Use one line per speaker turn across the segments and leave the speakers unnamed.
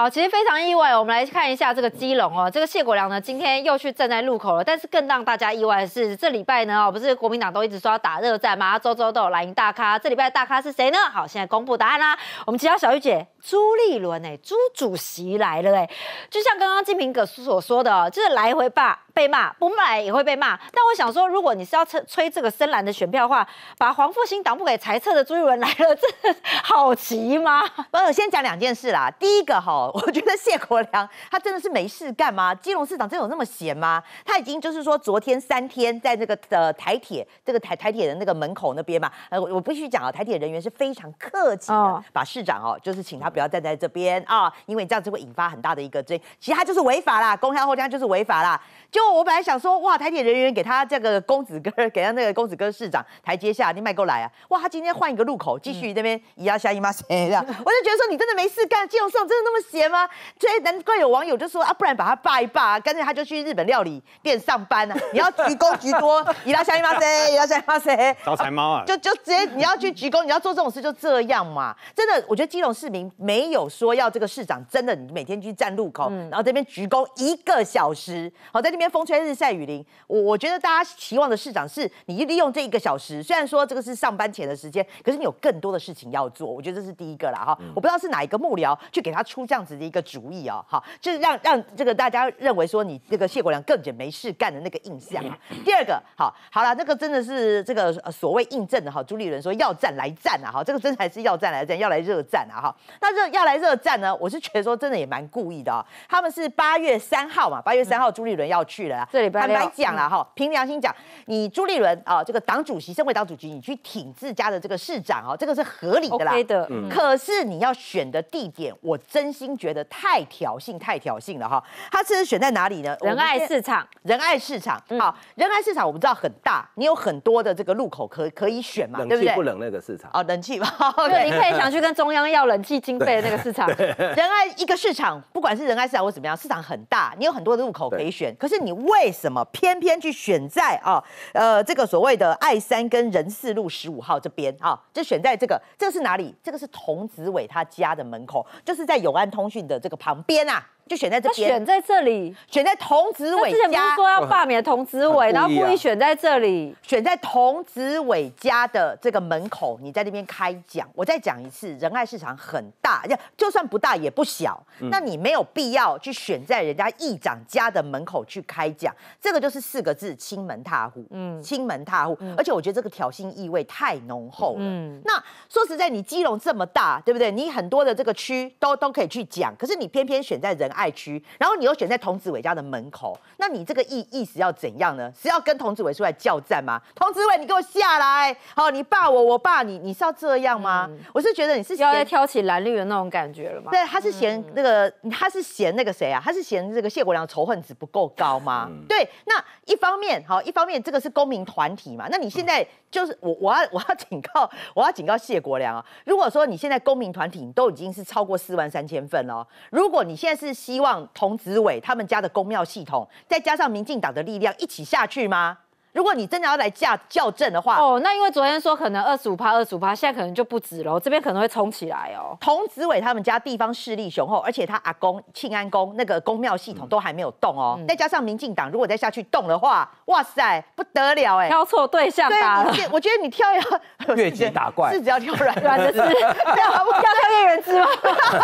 好，其实非常意外，我们来看一下这个基隆哦，这个谢国良呢，今天又去站在路口了。但是更让大家意外的是，这礼拜呢，哦，不是国民党都一直要打热战吗？周周都有蓝营大咖，这礼拜大咖是谁呢？好，现在公布答案啦，我们其他小玉姐朱立伦哎，朱主席来了哎，就像刚刚金平阁所所说的，就是来回霸。被骂不卖也会被骂，但我想说，如果你是要吹吹这个深蓝的选票的话，把黄复兴党部给裁撤的朱立伦来了，这好奇吗？我先讲两件事啦。第一个
哈，我觉得谢国良他真的是没事干吗？金融市长真有那么闲吗？他已经就是说昨天三天在那个呃台铁这个台台铁的那个门口那边嘛，呃我必须讲啊，台铁人员是非常客气的，把市长哦就是请他不要站在这边啊，因为你这样子会引发很大的一个追，其实他就是违法啦，公车后将就是违法啦，就。我本来想说，哇，台铁人员给他这个公子哥，给他那个公子哥市长台阶下，你迈过来啊！哇，他今天换一个路口，继续那边咿呀下姨妈谁这我就觉得说，你真的没事干，金融市长真的那么闲吗？所以难怪有网友就说，啊，不然把他扒一啊，干脆他就去日本料理店上班啊！你要鞠躬鞠多，咿呀下姨妈谁，咿呀下姨妈谁，招财猫啊！就就直接你要去鞠躬，你要做这种事就这样嘛。真的，我觉得基隆市民没有说要这个市长真的每天去站路口，然后这边鞠躬一个小时，好在那边。风吹日晒雨淋，我我觉得大家期望的市长是你利用这一个小时，虽然说这个是上班前的时间，可是你有更多的事情要做。我觉得这是第一个啦哈，我不知道是哪一个幕僚去给他出这样子的一个主意哦，好，就是让让这个大家认为说你那个谢国良根本没事干的那个印象。第二个，好好了，这个真的是这个所谓印证的哈，朱立伦说要战来战啊哈，这个真还是要战来战，要来热战啊哈。那热要来热战呢，我是觉得说真的也蛮故意的哦，他们是八月三号嘛，八月三号朱立伦要去。去了，这里很难讲了哈。凭良心讲，你朱立伦啊，这个党主席，身为党主席，你去挺自家的这个市长哦，这个是合理的。OK 的，可是你要选的地点，我真心觉得太挑衅，太挑衅了哈。他这是选在哪里呢？仁爱市场，仁爱市场。好，仁爱市场，我们知道很大，你有很多的这个路口可可以选嘛，对不对？不冷那个市场，哦，冷气吧。对，你可以想去跟
中央要冷气经费的那个市场。仁爱一
个市场，不管是仁爱市场或怎么样，市场很大，你有很多的入口可以选。可是你。你为什么偏偏去选在啊？呃，这个所谓的爱山跟仁四路十五号这边啊，就选在这个，这个是哪里？这个是童子伟他家的门口，就是在永安通讯的这个旁边啊。就选在这边，选在这里，选在童子伟家。之前不是说要罢免童子伟，然后故意选在这里，选在童子伟家的这个门口，你在那边开讲。我再讲一次，仁爱市场很大，就算不大也不小，那你没有必要去选在人家议长家的门口去开讲。这个就是四个字：亲门踏户。嗯，亲门踏户。而且我觉得这个挑衅意味太浓厚了。嗯，那说实在，你基隆这么大，对不对？你很多的这个区都都可以去讲，可是你偏偏选在仁爱。爱区，然后你又选在童子伟家的门口，那你这个意意思要怎样呢？是要跟童子伟出来叫战吗？童子伟，你给我下来！好，你霸我，我霸你，你是要这样吗？我是觉得你是要再挑起蓝绿的那种感觉了吗？对，他是嫌那个，他是嫌那个谁啊？他是嫌这个谢国良仇恨值不够高吗？对，那一方面好，一方面这个是公民团体嘛，那你现在就是我，我要我要警告，我要警告谢国良啊！如果说你现在公民团体都已经是超过四万三千份了，如果你现在是。希望童子伟他们家的公庙系统，再加上民进党的力量，一起下去吗？如果你真的要来架校正的话，哦，那因为昨天说可能二十五趴、二十五趴，现在可能就不止了，这边可能会冲起来哦。童子伟他们家地方势力雄厚，而且他阿公庆安宫那个宫庙系统都还没有动哦。再加上民进党如果再下去动的话，哇塞，不得了哎，挑错对象了。对，我觉得你跳一
个 越级打怪，是只要跳软软的枝，要跳跳越人之吗？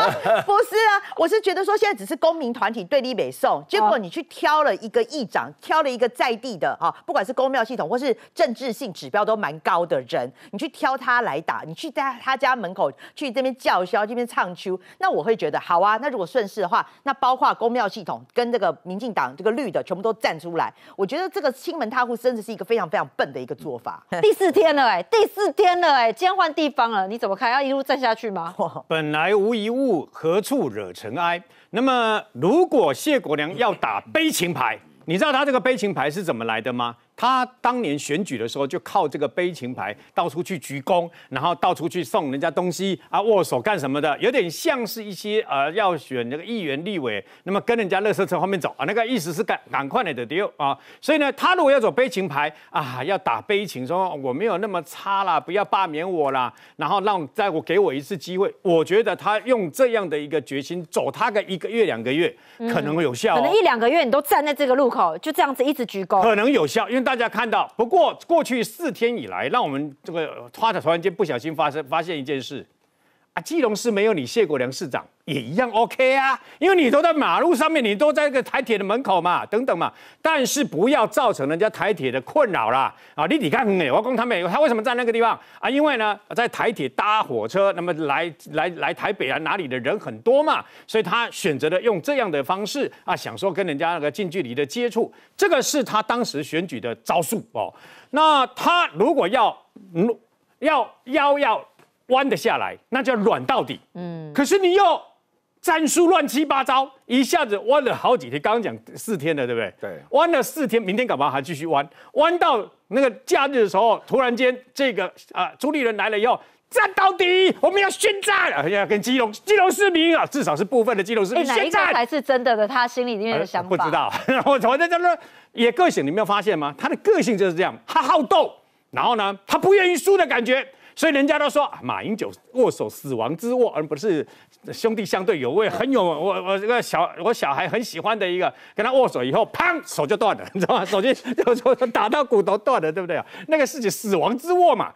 不是啊，我是觉得说现在只是公民团体对立美宋，结果你去挑了一个议长，挑了一个在地的啊，不管是公。公庙系统或是政治性指标都蛮高的人，你去挑他来打，你去在他家门口去这边叫嚣，这边唱秋，那我会觉得好啊。那如果顺势的话，那包括公庙系统跟这个民进党这个绿的，全部都站出来，我觉得
这个亲门踏户真的是一个非常非常笨的一个做法。第四天了，哎，第四天了，哎，今天换地方了，你怎么看？要一路站下去吗？
本来无一物，何处惹尘埃？那么如果谢国良要打悲情牌，你知道他这个悲情牌是怎么来的吗？他当年选举的时候，就靠这个悲情牌到处去鞠躬，然后到处去送人家东西啊，握手干什么的，有点像是一些呃要选那个议员、立委，那么跟人家乐色车后面走啊，那个意思是赶赶快的丢啊。所以呢，他如果要走悲情牌啊，要打悲情，说我没有那么差啦，不要罢免我啦，然后让再我给我一次机会。我觉得他用这样的一个决心走，他个一个月两个月可能会有效，可能一
两个月你都站在这个路口就这样子一直鞠躬，可能
有效，因为。大家看到，不过过去四天以来，让我们这个突然间不小心发生发现一件事。啊，基隆市没有你谢国梁市长也一样 OK 啊，因为你都在马路上面，你都在一个台铁的门口嘛，等等嘛。但是不要造成人家台铁的困扰啦。啊，你你看，美我公，他们，他为什么在那个地方啊？因为呢，在台铁搭火车，那么来来来台北啊哪里的人很多嘛，所以他选择了用这样的方式啊，享受跟人家那个近距离的接触，这个是他当时选举的招数哦。那他如果要要要要。弯得下来，那叫软到底。嗯，可是你又战术乱七八糟，一下子弯了好几天。刚刚讲四天了，对不对？对，弯了四天，明天干嘛还继续弯？弯到那个假日的时候，突然间这个啊，朱立伦来了以后，战到底，我们要宣战，要跟基隆基隆市民啊，至少是部分的基隆市民宣战。才
是真的的？他心里面的想法不知道。
我我在那说，也个性，你没有发现吗？他的个性就是这样，他好斗，然后呢，他不愿意输的感觉。所以人家都说马英九握手死亡之握，而不是兄弟相对有位，很有我我这个小我小孩很喜欢的一个，跟他握手以后，砰手就断了，你知道吗？手就就打到骨头断了，对不对啊？那个事情死亡之握嘛，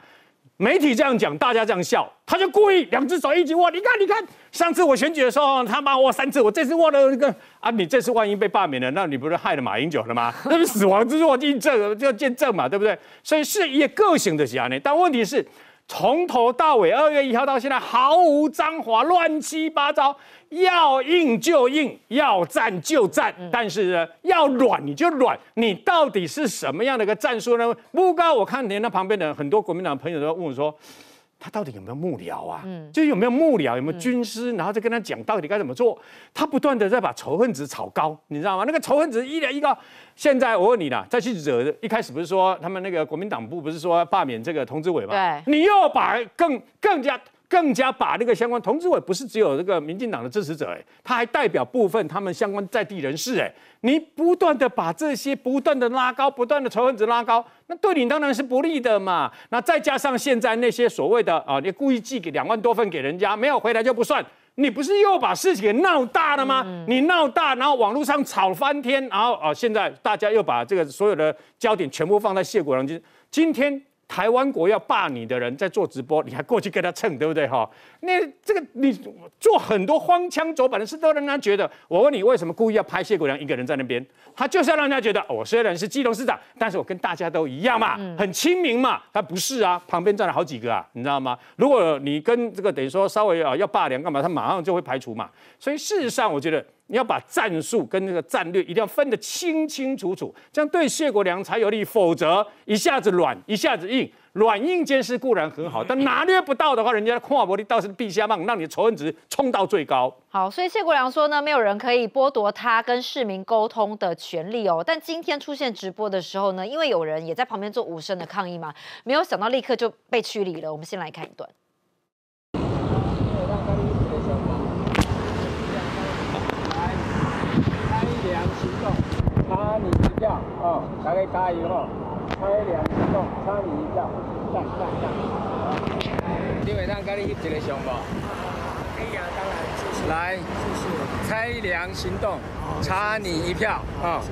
媒体这样讲，大家这样笑，他就故意两只手一起握，你看你看，上次我选举的时候他握三次，我这次握了一个啊，你这次万一被罢免了，那你不是害了马英九了吗？那是死亡之握印证，要见证嘛，对不对？所以是也个性的遐呢。但问题是。从头到尾，二月一号到现在毫无章法，乱七八糟。要硬就硬，要战就战，但是呢，要软你就软。你到底是什么样的一个战术呢？不高，我看连那旁边的很多国民党朋友都问我说。他到底有没有幕僚啊？就有没有幕僚，有没有军师，然后再跟他讲到底该怎么做？他不断的在把仇恨值炒高，你知道吗？那个仇恨值一来一高，现在我问你了，再去惹，一开始不是说他们那个国民党部不是说罢免这个通知委吗？对，你又把更更加。更加把那个相关同志委不是只有那个民进党的支持者哎，他还代表部分他们相关在地人士哎，你不断的把这些不断的拉高，不断的仇恨值拉高，那对你当然是不利的嘛。那再加上现在那些所谓的啊，你故意寄给两万多份给人家没有回来就不算，你不是又把事情给闹大了吗？你闹大，然后网络上吵翻天，然后啊，现在大家又把这个所有的焦点全部放在谢国良今今天。台湾国要霸你的人在做直播，你还过去跟他蹭，对不对？哈，那这个你做很多荒腔走板的事，都让人觉得。我问你，为什么故意要拍谢国梁一个人在那边？他就是要让人家觉得，我虽然是基隆市长，但是我跟大家都一样嘛，很亲民嘛。他不是啊，旁边站了好几个啊，你知道吗？如果你跟这个等于说稍微啊要霸凌干嘛，他马上就会排除嘛。所以事实上，我觉得。你要把战术跟那个战略一定要分得清清楚楚，这样对谢国良才有利。否则一下子软，一下子硬，软硬兼施固然很好，但拿捏不到的话，人家跨法力倒是成陛下棒，让你的仇恨值冲到最高。
好，所以谢国良说呢，没有人可以剥夺他跟市民沟通的权利哦。但今天出现直播的时候呢，因为有人也在旁边做无声的抗议嘛，没有想到立刻就被驱离了。我们先来看一段。
你一下哦，大力加油哦，差一两分钟，差你一下，上上上，你下咱跟你翕一个相吧。当然。来，开粮行动，差你一票啊！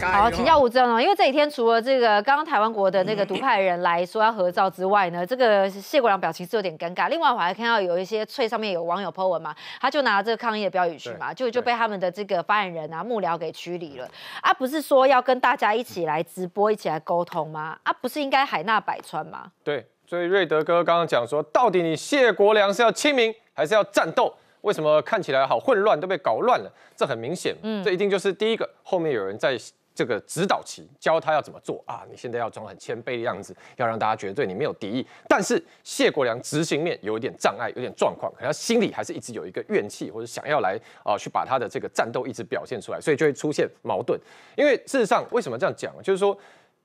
好，请教
吴政哦，因为这几天除了这个刚刚台湾国的那个独派人来说要合照之外呢，这个谢国良表情是有点尴尬。另外我还看到有一些翠上面有网友 po 文嘛，他就拿这个抗议的标语去嘛，就就被他们的这个发言人啊幕僚给驱离了啊！不是说要跟大家一起来直播，一起来沟通吗？啊，不是应该海纳百川吗？
对，所以瑞德哥刚刚讲说，到底你谢国良是要亲民还是要战斗？为什么看起来好混乱，都被搞乱了？这很明显，嗯，这一定就是第一个，后面有人在这个指导期教他要怎么做啊？你现在要装很谦卑的样子，要让大家觉得你没有敌意。但是谢国良执行面有一点障碍，有点状况，可能心里还是一直有一个怨气，或者想要来啊去把他的这个战斗一直表现出来，所以就会出现矛盾。因为事实上，为什么这样讲？就是说，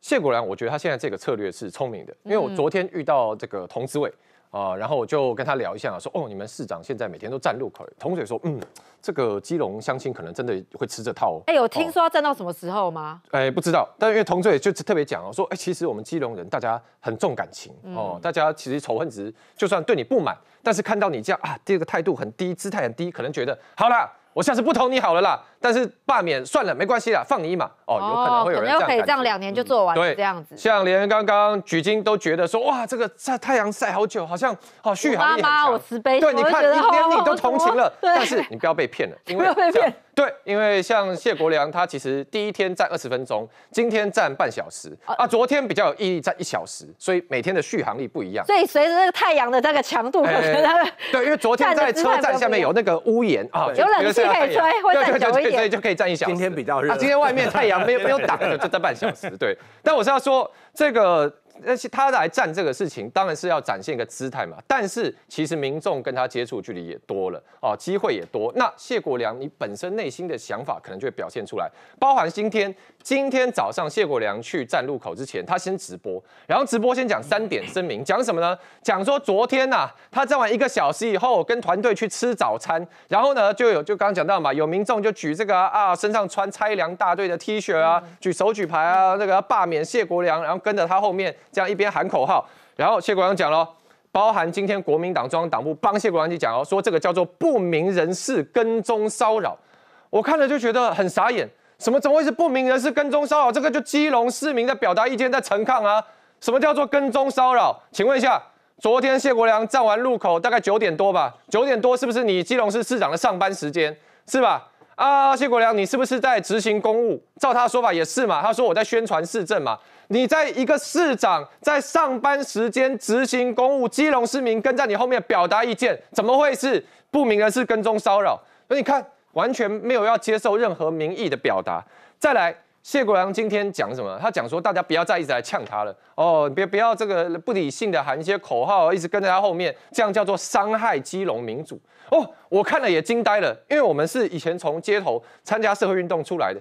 谢国良，我觉得他现在这个策略是聪明的，因为我昨天遇到这个童子伟。啊，然后我就跟他聊一下，说哦，你们市长现在每天都站路口，童瑞说，嗯，这个基隆相亲可能真的会吃这套哦。哎，
有听说站到什么时候吗？
哎，不知道，但因为童瑞就特别讲哦，说哎，其实我们基隆人大家很重感情哦，大家其实仇恨值就算对你不满，但是看到你这样啊，第二个态度很低，姿态很低，可能觉得好啦，我下次不投你好了啦。但是罢免算了，没关系啦，放你一马哦。有可能会有人这样。可可以这样
两年就做完，对这样子。
像连刚刚举金都觉得说，哇，这个晒太阳晒好久，好像好续航力。妈
妈，我慈悲。对，你看连你都同情了，但是
你不要被骗了。因为被骗。对，因为像谢国良，他其实第一天站二十分钟，今天站半小时啊，昨天比较有毅力站一小时，所以每天的续航力不一样。所
以随着太阳的那个强度，可能
对，因为昨天在车站下面有那个屋檐啊，有冷气可以吹，温带小对，就可以站一小。今天比较热，今天外面太阳没有没有挡，就站半小时。对，但我是要说这个。那他来站这个事情，当然是要展现一个姿态嘛。但是其实民众跟他接触距离也多了哦，机会也多。那谢国良，你本身内心的想法可能就表现出来。包含今天，今天早上谢国良去站路口之前，他先直播，然后直播先讲三点声明，讲什么呢？讲说昨天呐，他站完一个小时以后，跟团队去吃早餐，然后呢就有就刚刚讲到嘛，有民众就举这个啊，身上穿拆粮大队的 T 恤啊，举手举牌啊，那个罢免谢国良，然后跟着他后面。这样一边喊口号，然后谢国良讲了，包含今天国民党中央党部帮谢国良去讲哦，说这个叫做不明人士跟踪骚扰，我看了就觉得很傻眼，什么怎么会是不明人士跟踪骚扰？这个就基隆市民在表达意见，在陈抗啊，什么叫做跟踪骚扰？请问一下，昨天谢国良站完路口大概九点多吧，九点多是不是你基隆市市长的上班时间是吧？啊，谢国良，你是不是在执行公务？照他的说法也是嘛，他说我在宣传市政嘛。你在一个市长在上班时间执行公务，基隆市民跟在你后面表达意见，怎么会是不明人士跟踪骚扰？那你看完全没有要接受任何民意的表达。再来，谢国良今天讲什么？他讲说大家不要再一直来呛他了哦，别不要这个不理性的喊一些口号，一直跟在他后面，这样叫做伤害基隆民主哦。我看了也惊呆了，因为我们是以前从街头参加社会运动出来的。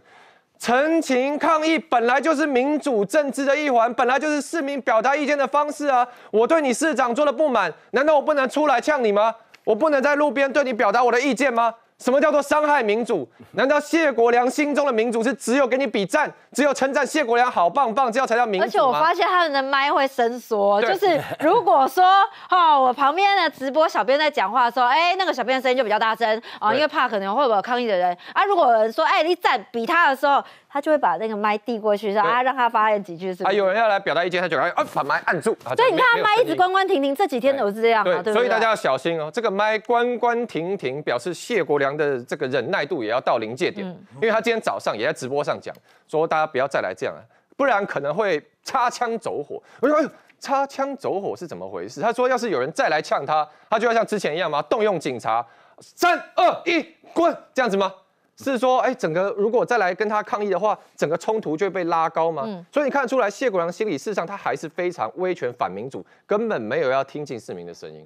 陈情抗议本来就是民主政治的一环，本来就是市民表达意见的方式啊！我对你市长做了不满，难道我不能出来呛你吗？我不能在路边对你表达我的意见吗？什么叫做伤害民主？难道谢国良心中的民主是只有给你比赞，只有称赞谢国良好棒棒，这样才叫民主而且我发现
他的麦会伸缩，就是如果说哈，我旁边的直播小编在讲话的时候，哎，那个小编声音就比较大声啊，因为怕可能会有抗议的人。啊，如果有人说哎，你赞比他的时候。他就会把那个麦递过去，说啊，让他发言几
句。是啊，有人要来表达意见，他就开啊，把麦按住。所以你看，麦一直关
关停停，这几天都是这样啊，对对？所以大家
要小心哦，这个麦关关停停，表示谢国良的这个忍耐度也要到临界点。因为他今天早上也在直播上讲，说大家不要再来这样了，不然可能会擦枪走火。我说擦枪走火是怎么回事？他说要是有人再来呛他，他就要像之前一样吗？动用警察？三二一，滚，这样子吗？是说，哎，整个如果再来跟他抗议的话，整个冲突就被拉高吗？所以你看出来，谢国良心里事实上他还是非常威权反民主，根本没有要听进市民的声音。